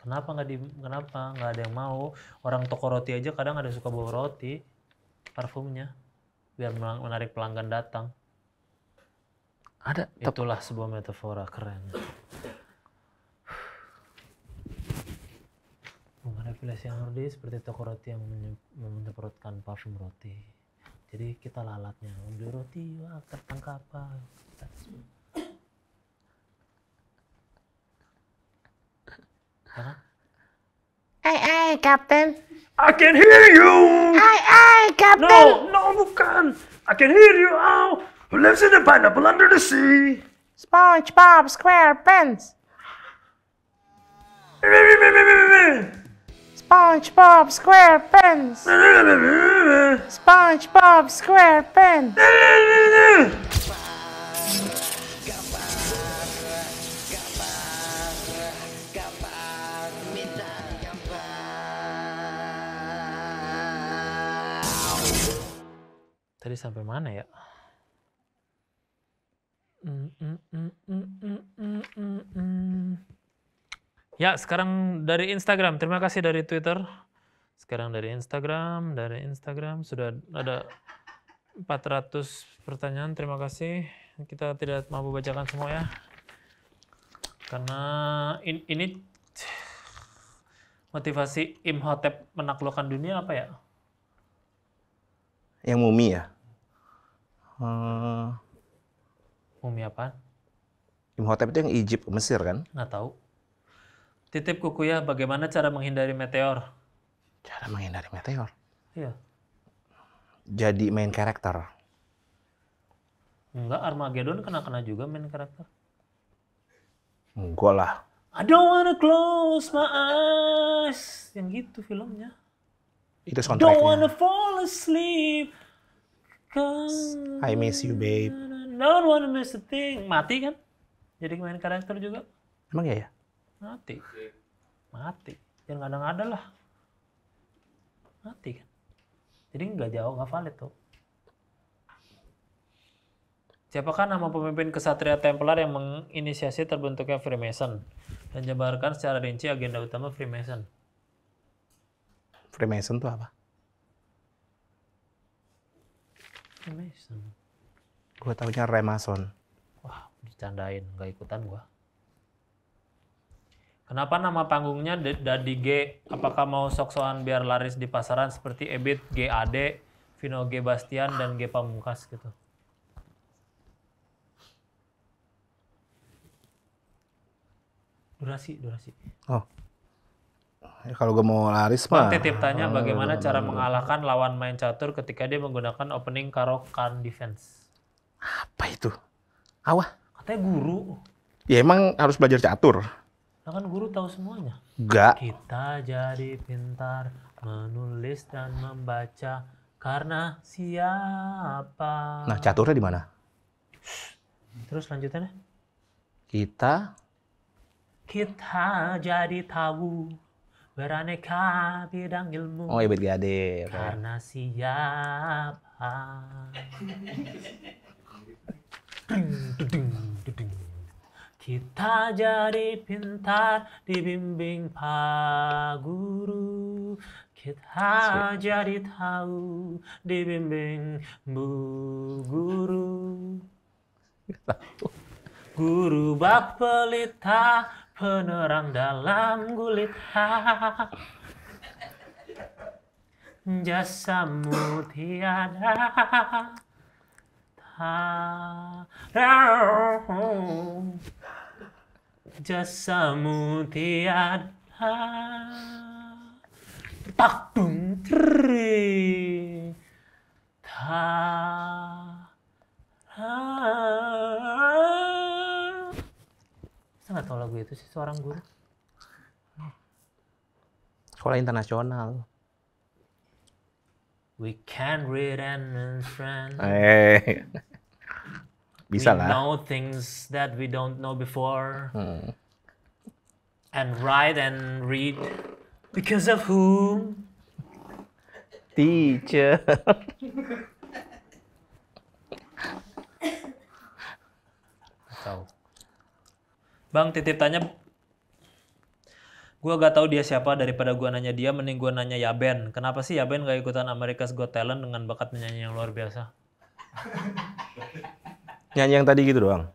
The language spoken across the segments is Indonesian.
kenapa nggak di kenapa nggak ada yang mau orang toko roti aja kadang ada suka bawa roti parfumnya biar menarik pelanggan datang ada itulah sebuah metafora keren Manipulasi yang roti seperti toko roti yang menyemprotkan parfum roti. Jadi kita lalatnya, membeli roti, wah tertangkap apa. Hey, hey, Captain. I can hear you! Hey, hey, Captain! No, no, Bukan! I can hear you, ow! Who lives in a pineapple under the sea? SpongeBob SquarePants. SpongeBob SquarePants. SpongeBob SquarePants. sampai mana ya? Mm, mm, mm, ya, sekarang dari Instagram. Terima kasih dari Twitter. Sekarang dari Instagram, dari Instagram sudah ada 400 pertanyaan. Terima kasih. Kita tidak mampu bacakan semua ya. Karena in, ini motivasi Imhotep menaklukkan dunia apa ya? Yang mumi ya? Uh, eh, Mumi apa? Imhotep itu yang Egypt, Mesir kan? Nggak tahu. Titip kuku ya, bagaimana cara menghindari meteor? Cara menghindari meteor? Iya. Jadi main karakter. Enggak, Armageddon kena-kena juga main karakter. Enggak lah. I don't wanna close my eyes. Yang gitu filmnya. Itu soundtracknya. Don't wanna fall asleep. I miss you babe. Don't wanna miss a thing. Mati kan? Jadi main karakter juga. Emang ya ya? Mati. Mati. Jangan ya kadang ada lah. Mati kan? Jadi nggak jauh, nggak valid tuh. Siapakah nama pemimpin kesatria Templar yang menginisiasi terbentuknya Freemason dan jabarkan secara rinci agenda utama Freemason? Freemason tuh apa? Perry Mason. Gue tahunya Remason Wah, dicandain. nggak ikutan gue. Kenapa nama panggungnya Dadi G? Apakah mau sok-sokan biar laris di pasaran seperti Ebit, GAD, Vino G Bastian, dan G Pamungkas gitu? Durasi, durasi. Oh. Ya, kalau gue mau laris mah. Titip tanya eh, bagaimana cara mengalahkan lawan main catur ketika dia menggunakan opening karo kan defense. Apa itu? Awah. Katanya guru. Ya emang harus belajar catur. Nah kan guru tahu semuanya. Enggak. Kita jadi pintar menulis dan membaca karena siapa? Nah, caturnya di mana? Terus lanjutannya? Kita kita jadi tahu beraneka bidang ilmu. Oh, ibit iya, gade. Karena siapa. Kita jadi pintar dibimbing Pak Guru. Kita Sweet. jadi tahu dibimbing Bu Guru. Guru bak pelita penerang dalam kulit jasamu tiada jasamu tiada tak dung tri ta nggak tahu lagu itu sih seorang guru sekolah internasional We can read and understand. Eh. Bisa we lah. know things that we don't know before. Hmm. And write and read because of whom? Teacher. Bang, titip tanya Gue gak tahu dia siapa daripada gue nanya dia, mending gue nanya ya Ben, Kenapa sih ya Ben gak ikutan America's Got Talent dengan bakat menyanyi yang luar biasa? nyanyi yang tadi gitu doang?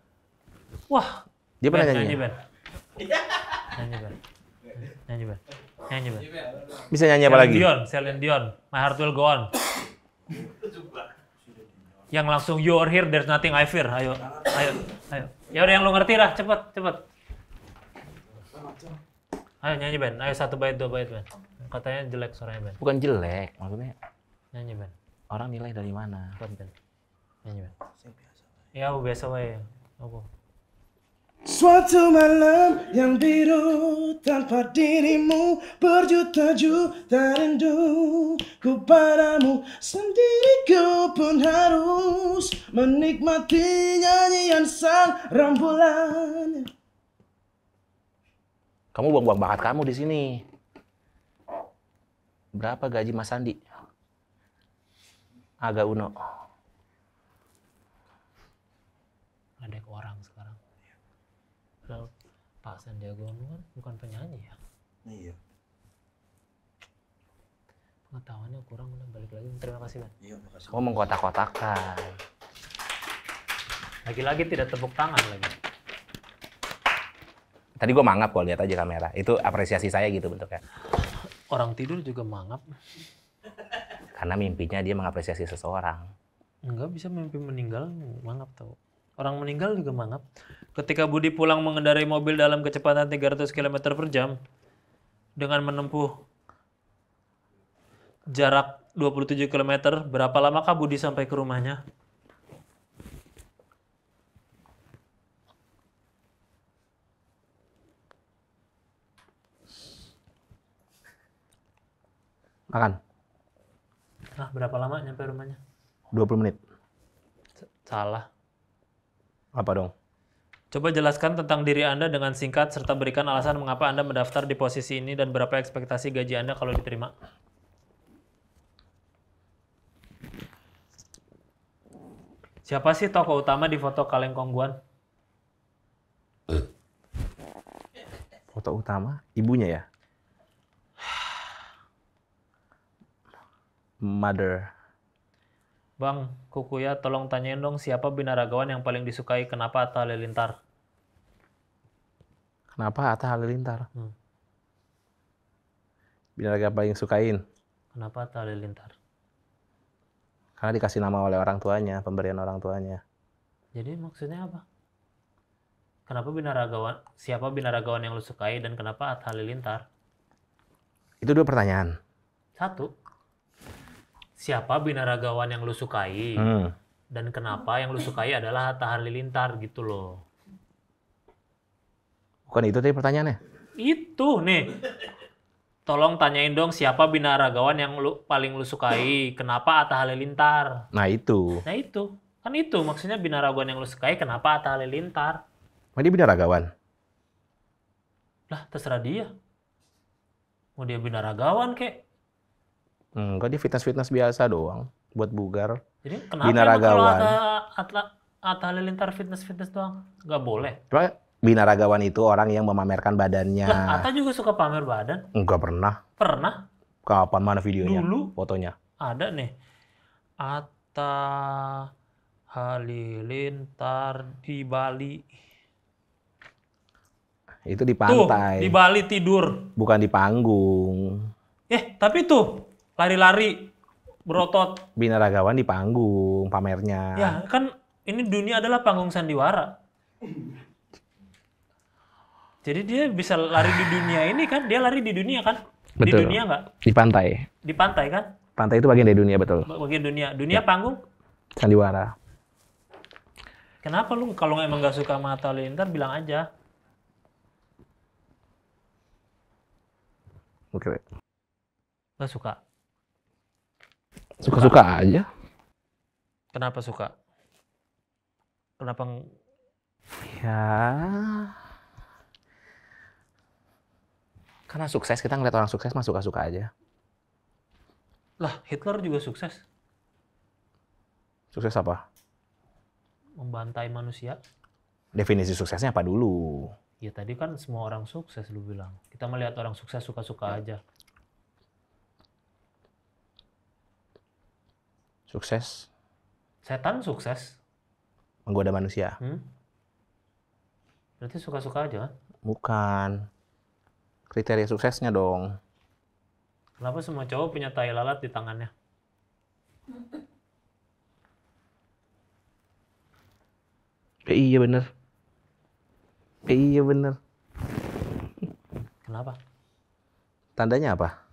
Wah. Dia pernah nyanyi? Nyanyi Ben. Nyanyi Ben. Nyanyi Ben. Nyanyi Ben. Bisa nyanyi apa lagi? Dion, Celine Dion. My Heart Will Go On yang langsung you are here there's nothing I fear ayo ayo ayo ya udah yang lo ngerti lah cepet cepet ayo nyanyi Ben ayo satu bait dua bait Ben katanya jelek suaranya Ben bukan jelek maksudnya nyanyi Ben orang nilai dari mana cepet Ben nyanyi Ben ya biasa wae aku Suatu malam yang biru tanpa dirimu berjuta-juta rindu ku padamu sendiriku pun harus menikmati nyanyian sang rambulan Kamu buang-buang bakat kamu di sini. Berapa gaji Mas Sandi? Agak Uno. Ada orang. Pak Sandiaga Uno kan bukan penyanyi ya iya pengetahuannya kurang udah balik lagi terima kasih man iya makasih kamu mengkotak-kotakan lagi-lagi tidak tepuk tangan lagi tadi gue mangap kok lihat aja kamera itu apresiasi saya gitu bentuknya orang tidur juga mangap karena mimpinya dia mengapresiasi seseorang enggak bisa mimpi meninggal mangap tau Orang meninggal juga mangap. Ketika Budi pulang mengendarai mobil dalam kecepatan 300 km per jam dengan menempuh jarak 27 km, berapa lamakah Budi sampai ke rumahnya? Makan. Nah, berapa lama nyampe rumahnya? 20 menit. Salah. Apa dong? Coba jelaskan tentang diri Anda dengan singkat serta berikan alasan mengapa Anda mendaftar di posisi ini dan berapa ekspektasi gaji Anda kalau diterima. Siapa sih tokoh utama di foto kaleng kongguan? Foto utama ibunya ya? Mother. Bang, Kukuya tolong tanyain dong siapa binaragawan yang paling disukai kenapa Atta Halilintar? Kenapa Atta Halilintar? Hmm. Binaraga paling sukain? Kenapa Atta Halilintar? Karena dikasih nama oleh orang tuanya, pemberian orang tuanya. Jadi maksudnya apa? Kenapa binaragawan, siapa binaragawan yang lu sukai dan kenapa Atta Halilintar? Itu dua pertanyaan. Satu siapa binaragawan yang lu sukai hmm. dan kenapa yang lu sukai adalah Hatta Halilintar gitu loh. Bukan itu tadi pertanyaannya. Itu nih. Tolong tanyain dong siapa binaragawan yang lu paling lu sukai, kenapa Atta Halilintar? Nah itu. Nah itu. Kan itu maksudnya binaragawan yang lu sukai, kenapa Atta Halilintar? Mau dia binaragawan. Lah terserah dia. Mau dia binaragawan kek, Enggak, dia fitness-fitness biasa doang buat bugar. Jadi kenapa binaragawan? Kalau atlet atlet Halilintar fitness-fitness doang nggak boleh? Coba binaragawan itu orang yang memamerkan badannya. Lah, Ata juga suka pamer badan? Enggak pernah. Pernah? Kapan mana videonya? Dulu. Fotonya? Ada nih. Ata Halilintar di Bali. Itu di pantai. Tuh, di Bali tidur. Bukan di panggung. Eh, tapi tuh lari-lari berotot. Binaragawan di panggung pamernya. Ya kan ini dunia adalah panggung sandiwara. Jadi dia bisa lari di dunia ini kan, dia lari di dunia kan? Betul. Di dunia nggak? Di pantai. Di pantai kan? Pantai itu bagian dari dunia betul. Bagian dunia. Dunia ya. panggung? Sandiwara. Kenapa lu kalau emang nggak suka mata lintar bilang aja. Oke. Nggak suka. Suka-suka aja. Kenapa suka? Kenapa? Ya. Karena sukses kita ngeliat orang sukses mah suka-suka aja. Lah Hitler juga sukses. Sukses apa? Membantai manusia. Definisi suksesnya apa dulu? Ya tadi kan semua orang sukses lu bilang. Kita melihat orang sukses suka-suka ya. aja. Sukses. Setan sukses. Menggoda manusia. Hmm? Berarti suka-suka aja kan? Bukan. Kriteria suksesnya dong. Kenapa semua cowok punya tai lalat di tangannya? Eh, iya bener. Eh, iya bener. Kenapa? Tandanya apa?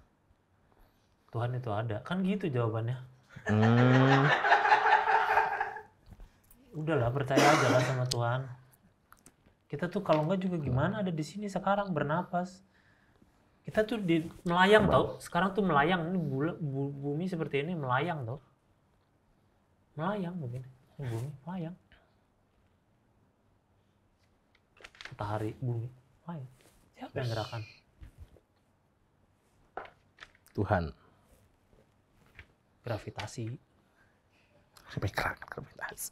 Tuhan itu ada. Kan gitu jawabannya. Hmm. Udahlah percaya aja lah sama Tuhan. Kita tuh kalau nggak juga gimana ada di sini sekarang bernapas. Kita tuh di melayang tau. Sekarang tuh melayang ini bumi seperti ini melayang tau. Melayang begini. Ini bumi melayang. Matahari bumi melayang. Siapa yang gerakan? Tuhan gravitasi. Gravitasi.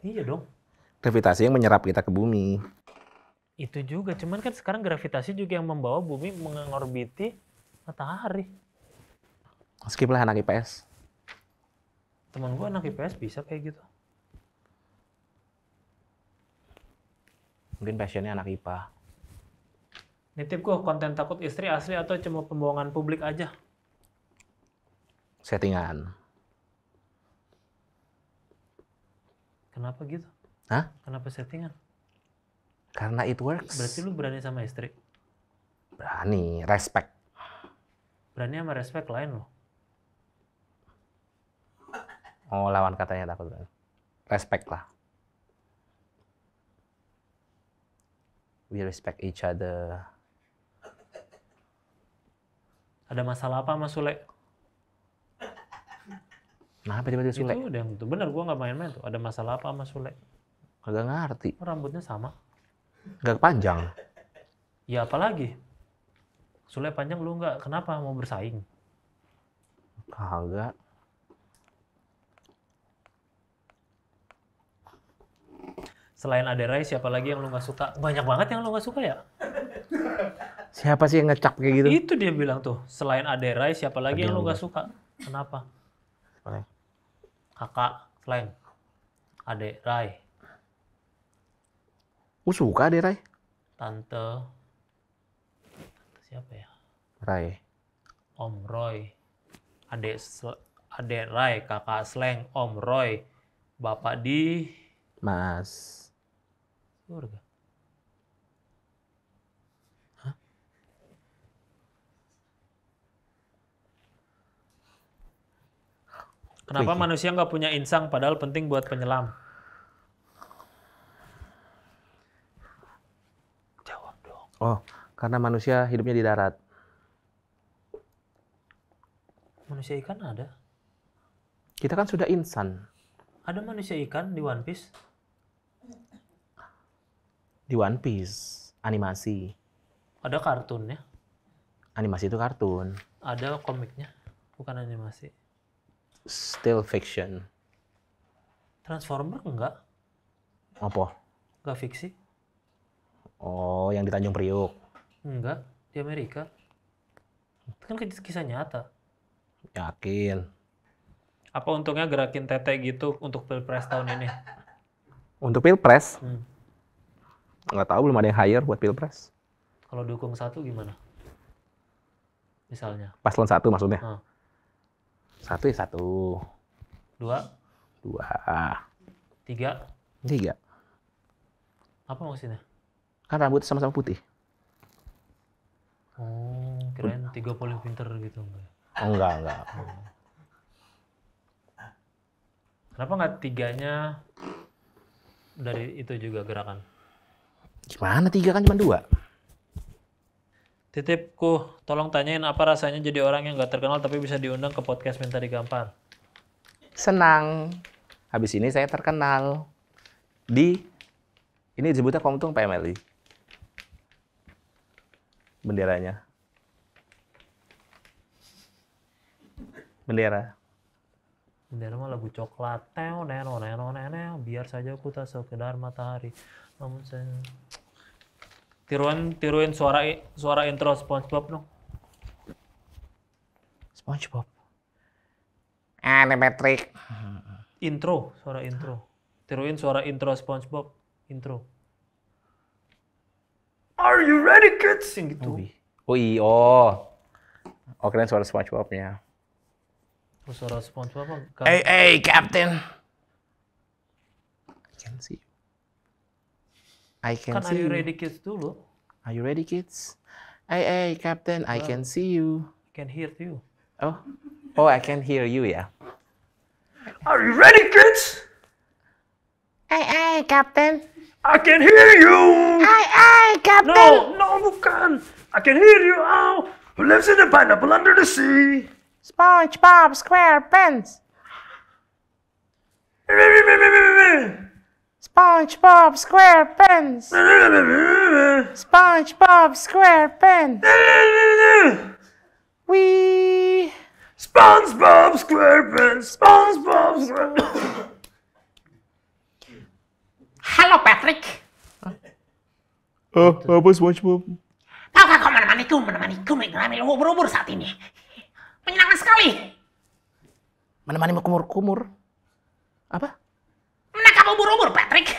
Iya dong. Gravitasi yang menyerap kita ke bumi. Itu juga, cuman kan sekarang gravitasi juga yang membawa bumi mengorbiti matahari. Skip lah anak IPS. Temen gue anak IPS bisa kayak gitu. Mungkin passionnya anak IPA. Nitip gue konten takut istri asli atau cuma pembuangan publik aja? settingan. Kenapa gitu? Hah? Kenapa settingan? Karena it works. Berarti lu berani sama istri? Berani, respect. Berani sama respect lain loh. Oh, lawan katanya takut. berani. Respect lah. We respect each other. Ada masalah apa sama Sule? Kenapa tiba-tiba Sule? Itu udah itu bener gue nggak main-main tuh. Ada masalah apa sama Sule? Kagak ngerti. Oh, rambutnya sama. Gak panjang. Ya apalagi? Sule panjang lu nggak? Kenapa mau bersaing? Kagak. Selain ada Aderai, siapa lagi yang lu gak suka? Banyak banget yang lu gak suka ya? Siapa sih yang ngecap kayak gitu? Itu dia bilang tuh. Selain ada Aderai, siapa lagi yang lu gak suka? Kenapa? kakak Slang adik Rai aku oh, suka adik Rai tante, tante siapa ya Rai Om Roy adek adik Rai kakak Slang Om Roy bapak di Mas surga Kenapa Wih. manusia nggak punya insang padahal penting buat penyelam? Jawab dong. Oh, karena manusia hidupnya di darat. Manusia ikan ada. Kita kan sudah insan. Ada manusia ikan di One Piece? Di One Piece, animasi. Ada kartunnya? Animasi itu kartun. Ada komiknya, bukan animasi still fiction. Transformer enggak? Apa? Enggak fiksi. Oh, yang di Tanjung Priuk. Enggak, di Amerika. Itu kan kisah nyata. Yakin. Apa untungnya gerakin tete gitu untuk pilpres tahun ini? Untuk pilpres? Hmm. Nggak tahu, belum ada yang hire buat pilpres. Kalau dukung satu gimana? Misalnya? Paslon satu maksudnya? Hmm. Satu ya satu. Dua. Dua. Tiga. Tiga. Apa maksudnya? Kan rambut sama-sama putih. Oh, keren tiga paling pinter gitu. Ya? Oh, enggak, enggak. Kenapa nggak tiganya dari itu juga gerakan? Gimana tiga kan cuma dua? Titipku, tolong tanyain apa rasanya jadi orang yang gak terkenal tapi bisa diundang ke podcast Minta Digampar. Senang. Habis ini saya terkenal. Di, ini disebutnya Komtung PMLI. Benderanya. Bendera. Bendera mah lagu coklat. Neno, neno, neno, neno. Biar saja ku tak sekedar matahari. Namun saya tiruan tiruin suara suara intro SpongeBob dong. SpongeBob. Ada Intro, suara intro. Tiruin suara intro SpongeBob, intro. Are you ready kids? Yang gitu. Oh, iya. oh. Oh, keren suara spongebobnya oh, suara SpongeBob apa? Hey, hey, Captain. I I can, can see. Are you ready kids dulu? Are you ready kids? Hey, hey, Captain, I can see you. I can hear you. Oh, oh, I can hear you, yeah. Are you ready, kids? Hey, hey, Captain. I can hear you. Hey, hey, Captain. No, no, bukan. I can hear you. Oh, who lives in a pineapple under the sea? SpongeBob SquarePants. SpongeBob SquarePants. SpongeBob SquarePants. We. SpongeBob SquarePants. SpongeBob SquarePants. Halo Patrick. Eh, uh, apa SpongeBob? Tahukah kau menemaniku, menemaniku mengalami ubur-ubur saat ini? Menyenangkan sekali. Menemani kumur-kumur? Apa? ubur-ubur, Patrick.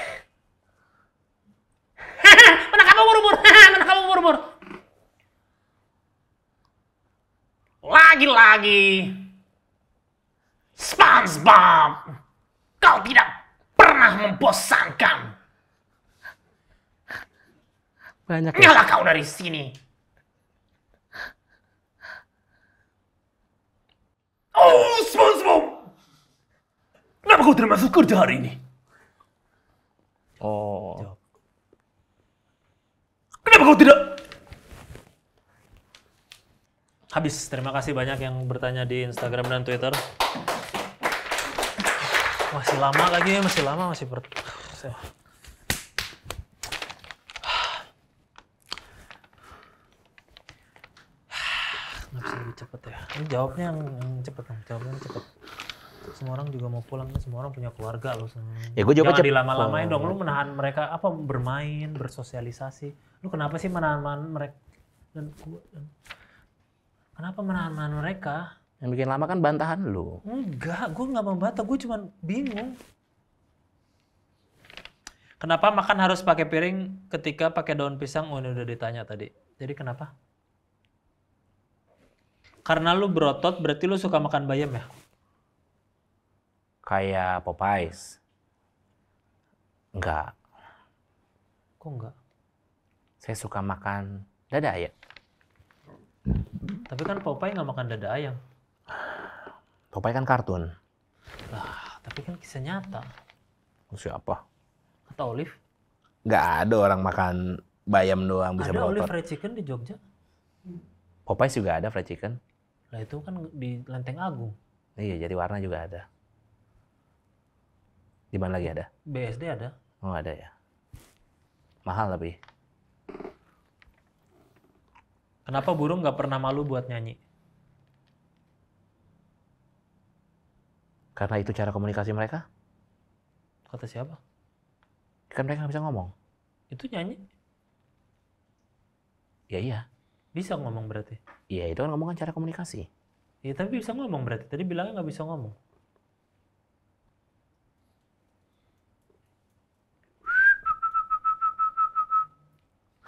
menangkap ubur-ubur, menangkap ubur-ubur. Lagi-lagi, SpongeBob, kau tidak pernah membosankan. Banyak. Ya? Nyala kau dari sini. Oh, SpongeBob! Kenapa kau tidak masuk kerja hari ini? Oh. Kenapa kau tidak? Habis. Terima kasih banyak yang bertanya di Instagram dan Twitter. Masih lama lagi, masih lama, masih per. Nggak bisa lebih cepet ya. Ini jawabnya yang, cepet, jawabnya yang cepet semua orang juga mau pulang kan, semua orang punya keluarga loh Ya gue juga Jangan lama lamain oh. dong lu menahan mereka apa bermain, bersosialisasi. Lu kenapa sih menahan-menahan mereka? Dan gua, dan... Kenapa menahan-menahan mereka? Yang bikin lama kan bantahan lu. Enggak, gue nggak membantah, gue cuma bingung. Kenapa makan harus pakai piring ketika pakai daun pisang? Oh, ini udah ditanya tadi. Jadi kenapa? Karena lu berotot, berarti lu suka makan bayam ya? kayak Popeyes? Enggak. Kok enggak? Saya suka makan dada ayam. Tapi kan Popeye nggak makan dada ayam. Popeye kan kartun. Lah, tapi kan kisah nyata. Siapa? Kata Olive. Nggak ada orang makan bayam doang bisa ada Ada Olive fried chicken di Jogja. Popeye juga ada fried chicken. Lah itu kan di Lenteng Agung. Iya, jadi warna juga ada. Di mana lagi ada? BSD ada. Oh ada ya. Mahal lebih. Kenapa burung nggak pernah malu buat nyanyi? Karena itu cara komunikasi mereka. Kata siapa? Kan mereka nggak bisa ngomong. Itu nyanyi? Ya iya. Bisa ngomong berarti? Iya itu kan ngomong kan cara komunikasi. Iya tapi bisa ngomong berarti. Tadi bilangnya nggak bisa ngomong.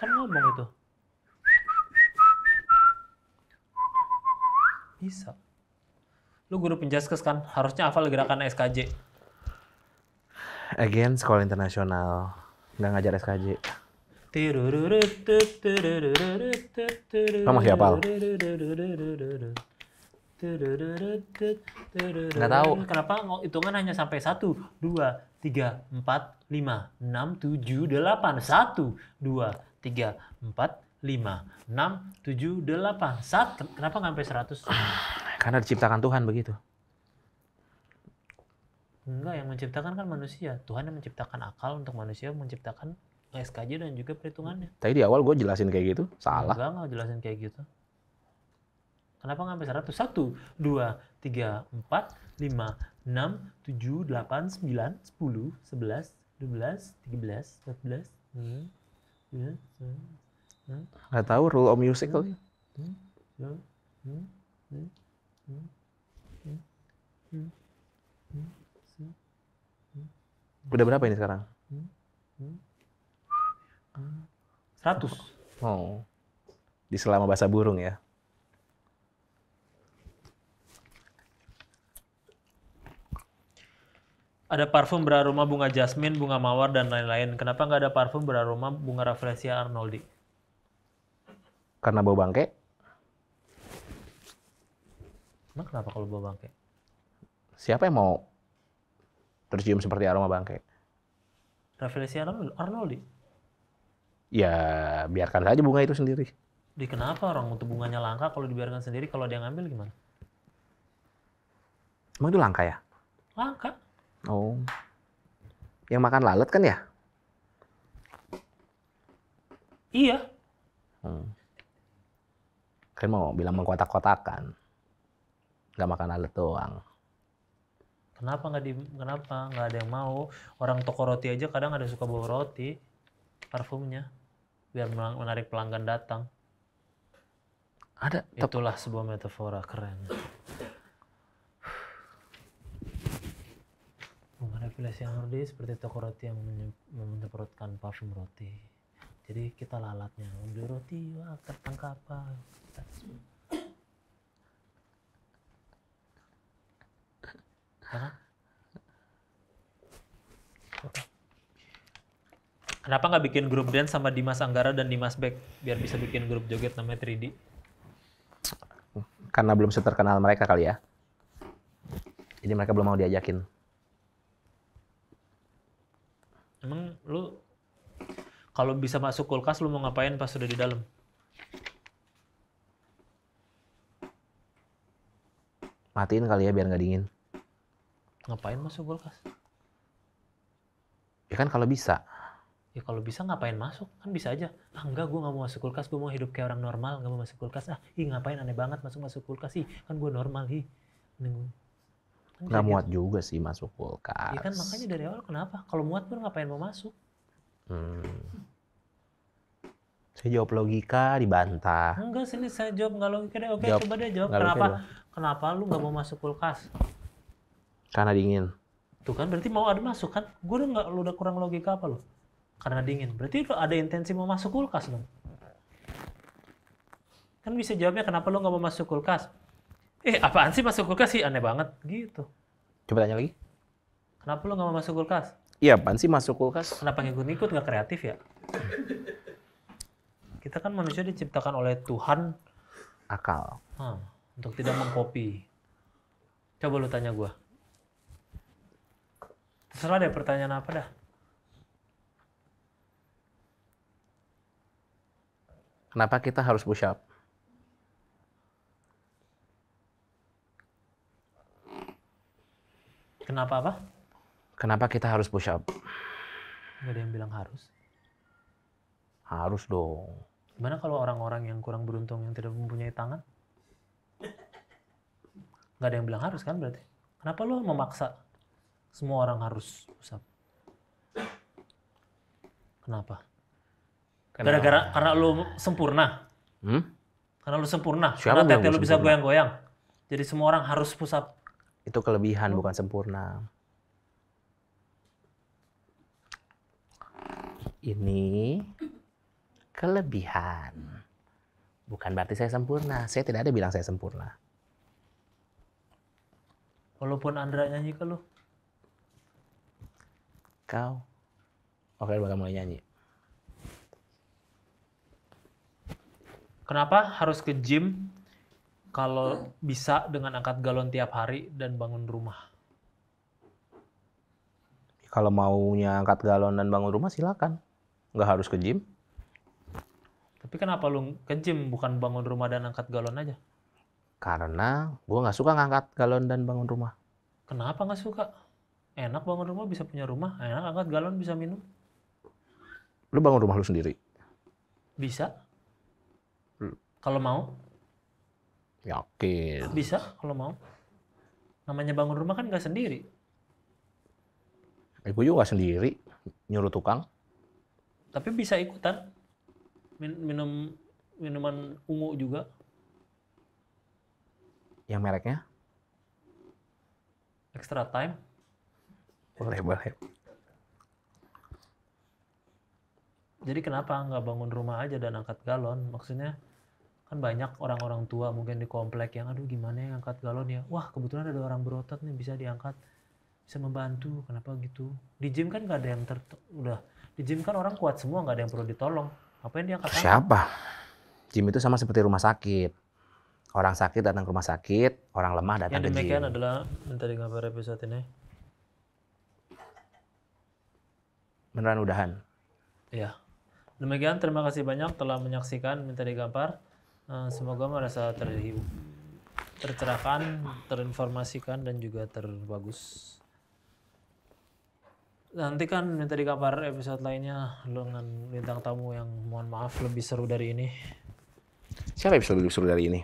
kan ngomong itu bisa lu guru penjaskes kan harusnya hafal gerakan SKJ again sekolah internasional nggak ngajar SKJ Kamu masih hafal? Nggak tahu. Kenapa hitungan hanya sampai satu, dua, tiga, empat, lima, enam, tujuh, delapan, satu, dua, tiga, empat, lima, enam, tujuh, delapan. Saat kenapa nggak sampai seratus? Ah, karena diciptakan Tuhan begitu. Enggak, yang menciptakan kan manusia. Tuhan yang menciptakan akal untuk manusia, menciptakan SKJ dan juga perhitungannya. Tadi di awal gue jelasin kayak gitu, salah. Enggak, enggak jelasin kayak gitu. Kenapa nggak sampai 100? Satu, dua, tiga, empat, lima, enam, tujuh, delapan, sembilan, sepuluh, sebelas, dua belas, tiga belas, empat belas. Hmm. Ya, ya, ya. Nggak tahu rule of music kali. Udah berapa ini sekarang? 100. Ah, oh. Di selama bahasa burung ya. ada parfum beraroma bunga jasmin, bunga mawar dan lain-lain. Kenapa nggak ada parfum beraroma bunga rafflesia arnoldi? Karena bau bangke. Emang kenapa kalau bau bangke? Siapa yang mau tercium seperti aroma bangke? Rafflesia arnoldi. Ya biarkan saja bunga itu sendiri. Di kenapa orang untuk bunganya langka kalau dibiarkan sendiri kalau dia ngambil gimana? Emang itu langka ya? Langka. Oh. Yang makan lalat kan ya? Iya. Hmm. Kan mau bilang mengkotak-kotakan. Gak makan lalat doang. Kenapa nggak di kenapa nggak ada yang mau? Orang toko roti aja kadang ada suka bawa roti parfumnya biar menarik pelanggan datang. Ada. Itulah sebuah metafora keren. Gelas yang roti seperti toko roti yang menyemprotkan parfum roti. Jadi kita lalatnya ambil roti, wah tertangkap apa? Kenapa nggak bikin grup dance sama Dimas Anggara dan Dimas Beck biar bisa bikin grup joget namanya 3D? Karena belum seterkenal mereka kali ya. Jadi mereka belum mau diajakin. Emang lu kalau bisa masuk kulkas lu mau ngapain pas sudah di dalam? Matiin kali ya biar nggak dingin. Ngapain masuk kulkas? Ya kan kalau bisa. Ya kalau bisa ngapain masuk? Kan bisa aja. Ah enggak, gue nggak mau masuk kulkas. Gue mau hidup kayak orang normal. Nggak mau masuk kulkas. Ah, ih ngapain aneh banget masuk-masuk kulkas. sih kan gue normal. Ih, gue nggak muat gitu. juga sih masuk kulkas. Iya kan makanya dari awal kenapa? Kalau muat pun ngapain mau masuk? Hmm. Saya jawab logika dibantah. Enggak sini saya jawab nggak logika deh. Oke jawab, coba deh jawab kenapa kenapa lu nggak mau masuk kulkas? Karena dingin. Tuh kan berarti mau ada masuk kan? Gue udah nggak lu udah kurang logika apa lu? Karena dingin. Berarti lu ada intensi mau masuk kulkas dong. Kan bisa jawabnya kenapa lu nggak mau masuk kulkas? eh apaan sih masuk kulkas sih aneh banget gitu coba tanya lagi kenapa lu nggak mau masuk kulkas iya apaan sih masuk kulkas kenapa ngikut-ngikut gak kreatif ya kita kan manusia diciptakan oleh Tuhan akal hmm, untuk tidak mengkopi coba lu tanya gue. terserah deh pertanyaan apa dah kenapa kita harus push up Kenapa apa? Kenapa kita harus push up? Gak ada yang bilang harus. Harus dong. Gimana kalau orang-orang yang kurang beruntung yang tidak mempunyai tangan? Gak ada yang bilang harus kan berarti? Kenapa lo memaksa semua orang harus push up? Kenapa? Gara-gara karena lo sempurna. Hmm? Karena lo sempurna. Siapa karena tete lo bisa goyang-goyang. Jadi semua orang harus push up. Itu kelebihan, bukan sempurna. Ini kelebihan. Bukan berarti saya sempurna. Saya tidak ada bilang saya sempurna. Walaupun Andra nyanyi ke lu. Kau. Oke, bakal mulai nyanyi. Kenapa harus ke gym? kalau hmm. bisa dengan angkat galon tiap hari dan bangun rumah? Kalau maunya angkat galon dan bangun rumah silakan, nggak harus ke gym. Tapi kenapa lu ke gym bukan bangun rumah dan angkat galon aja? Karena gua nggak suka ngangkat galon dan bangun rumah. Kenapa nggak suka? Enak bangun rumah bisa punya rumah, enak angkat galon bisa minum. Lu bangun rumah lu sendiri? Bisa. Hmm. Kalau mau? Yakin. Bisa kalau mau. Namanya bangun rumah kan nggak sendiri. Ibu juga sendiri nyuruh tukang. Tapi bisa ikutan Min minum minuman ungu juga. Yang mereknya? Extra time. Boleh boleh. Jadi kenapa nggak bangun rumah aja dan angkat galon? Maksudnya kan banyak orang-orang tua mungkin di komplek yang aduh gimana yang angkat galon ya wah kebetulan ada orang berotot nih bisa diangkat bisa membantu kenapa gitu di gym kan nggak ada yang ter udah di gym kan orang kuat semua nggak ada yang perlu ditolong apa yang diangkat siapa gym itu sama seperti rumah sakit orang sakit datang ke rumah sakit orang lemah datang yang ke gym yang adalah minta di gambar episode ini beneran udahan iya demikian terima kasih banyak telah menyaksikan minta digampar Eh, semoga merasa ter tercerahkan, terinformasikan dan juga terbagus. Nanti kan minta kabar episode lainnya dengan bintang tamu yang mohon maaf lebih seru dari ini. Siapa episode lebih seru dari ini?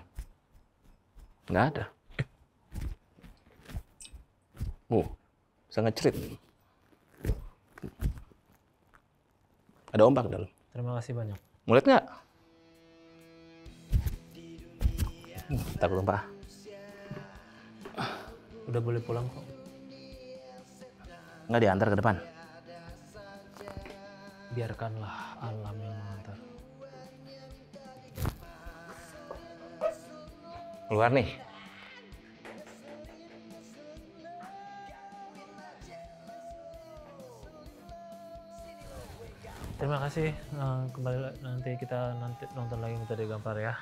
Nggak ada. Oh, sangat cerit. Ada ombak dalam. Terima kasih banyak. Mulut nggak? Ntar belum pak. Ah, udah boleh pulang kok. Nggak diantar ke depan. Biarkanlah alam yang mengantar. Keluar nih. Terima kasih. Nah, kembali nanti kita nanti nonton lagi di gambar ya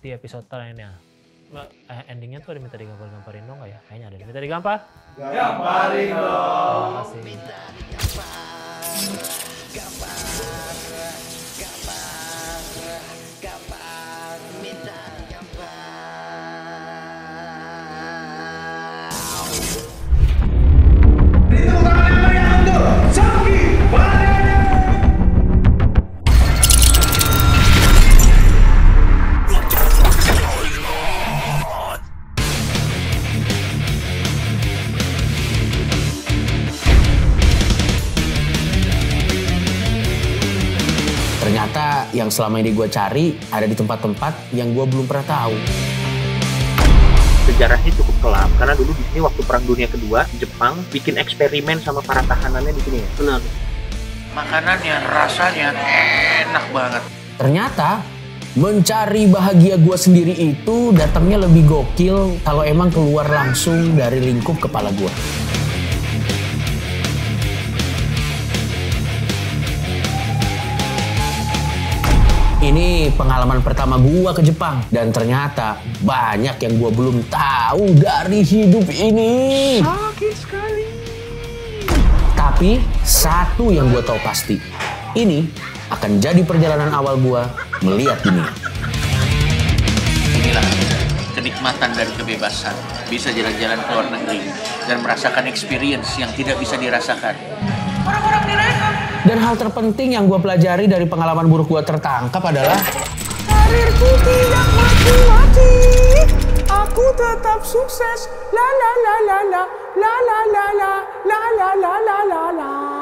di episode lainnya eh, endingnya tuh ada minta digambar gamparin dong nggak ya? Kayaknya ada minta digambar. Gamparin dong. Oh, Minta digambar. selama ini gue cari ada di tempat-tempat yang gue belum pernah tahu. Sejarahnya cukup kelam karena dulu di sini waktu Perang Dunia Kedua Jepang bikin eksperimen sama para tahanannya di sini ya. Benar. yang rasanya enak banget. Ternyata mencari bahagia gue sendiri itu datangnya lebih gokil kalau emang keluar langsung dari lingkup kepala gue. ini pengalaman pertama gua ke Jepang dan ternyata banyak yang gua belum tahu dari hidup ini. Sakit sekali. Tapi satu yang gua tahu pasti, ini akan jadi perjalanan awal gua melihat dunia. Inilah kenikmatan dan kebebasan, bisa jalan-jalan ke luar negeri dan merasakan experience yang tidak bisa dirasakan. Orang-orang dan hal terpenting yang gue pelajari dari pengalaman buruk gue tertangkap adalah karirku tidak mati-mati. Aku tetap sukses. La la la la la la la la la la la la la la